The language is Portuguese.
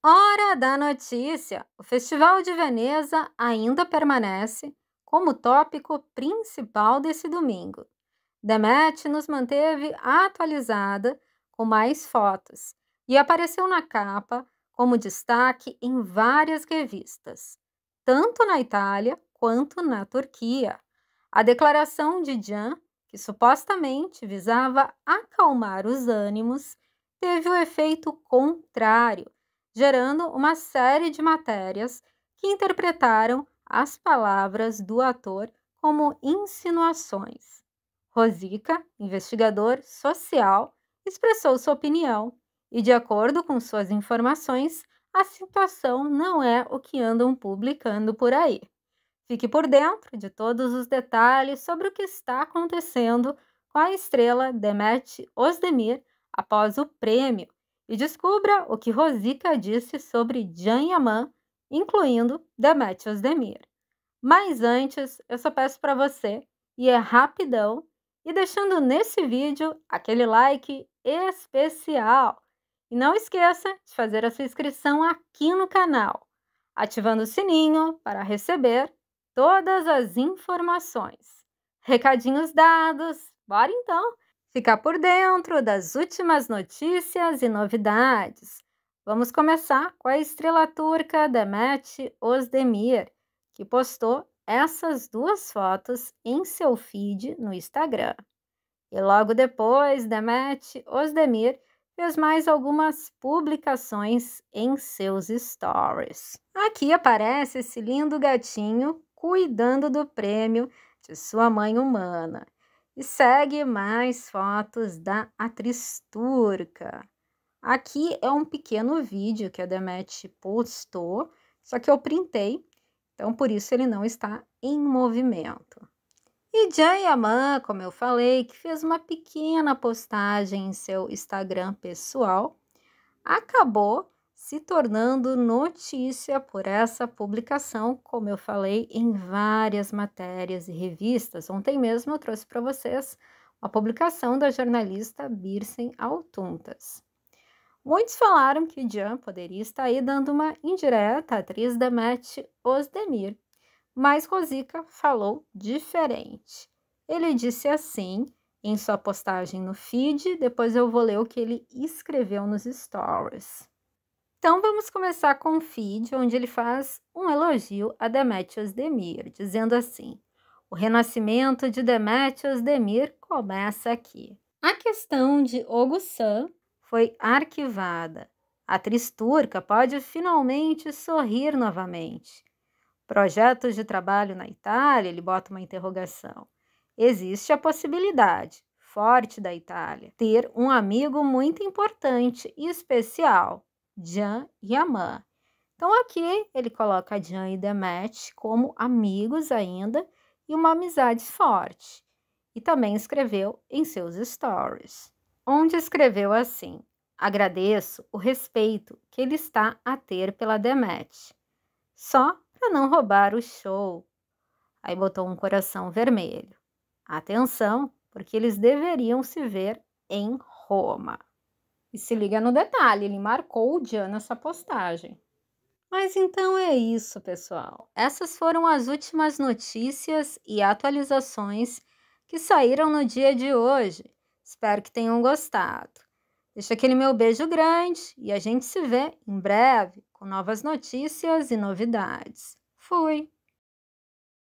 Hora da notícia! O Festival de Veneza ainda permanece como tópico principal desse domingo. Demet nos manteve atualizada com mais fotos e apareceu na capa como destaque em várias revistas, tanto na Itália quanto na Turquia. A declaração de Jan, que supostamente visava acalmar os ânimos, teve o efeito contrário gerando uma série de matérias que interpretaram as palavras do ator como insinuações. Rosica, investigador social, expressou sua opinião e, de acordo com suas informações, a situação não é o que andam publicando por aí. Fique por dentro de todos os detalhes sobre o que está acontecendo com a estrela Demet Osdemir após o prêmio e descubra o que Rosica disse sobre Jan Yaman, incluindo Demetrius Demir. Mas antes, eu só peço para você e é rapidão e deixando nesse vídeo aquele like especial. E não esqueça de fazer a sua inscrição aqui no canal, ativando o sininho para receber todas as informações. Recadinhos dados, bora então! ficar por dentro das últimas notícias e novidades. Vamos começar com a estrela turca Demet Özdemir, que postou essas duas fotos em seu feed no Instagram. E logo depois, Demet Özdemir fez mais algumas publicações em seus stories. Aqui aparece esse lindo gatinho cuidando do prêmio de sua mãe humana. E segue mais fotos da atriz turca. Aqui é um pequeno vídeo que a Demet postou, só que eu printei, então por isso ele não está em movimento. E Jayaman, como eu falei, que fez uma pequena postagem em seu Instagram pessoal, acabou se tornando notícia por essa publicação, como eu falei em várias matérias e revistas. Ontem mesmo eu trouxe para vocês a publicação da jornalista Birsen Altuntas. Muitos falaram que Jean poderia estar aí dando uma indireta à atriz da Matt Osdemir, mas Rosica falou diferente. Ele disse assim em sua postagem no feed, depois eu vou ler o que ele escreveu nos stories. Então vamos começar com o feed, onde ele faz um elogio a Demetrius Demir, dizendo assim: o renascimento de Demetrius Demir começa aqui. A questão de Ogusan foi arquivada. A atriz turca pode finalmente sorrir novamente. Projetos de trabalho na Itália, ele bota uma interrogação. Existe a possibilidade, forte da Itália, ter um amigo muito importante e especial, Jan e Aman. Então, aqui ele coloca Jan e Demet como amigos ainda e uma amizade forte. E também escreveu em seus stories, onde escreveu assim: Agradeço o respeito que ele está a ter pela Demet, só para não roubar o show. Aí botou um coração vermelho. Atenção, porque eles deveriam se ver em Roma. E se liga no detalhe, ele marcou o dia nessa postagem. Mas então é isso, pessoal. Essas foram as últimas notícias e atualizações que saíram no dia de hoje. Espero que tenham gostado. Deixo aquele meu beijo grande e a gente se vê em breve com novas notícias e novidades. Fui!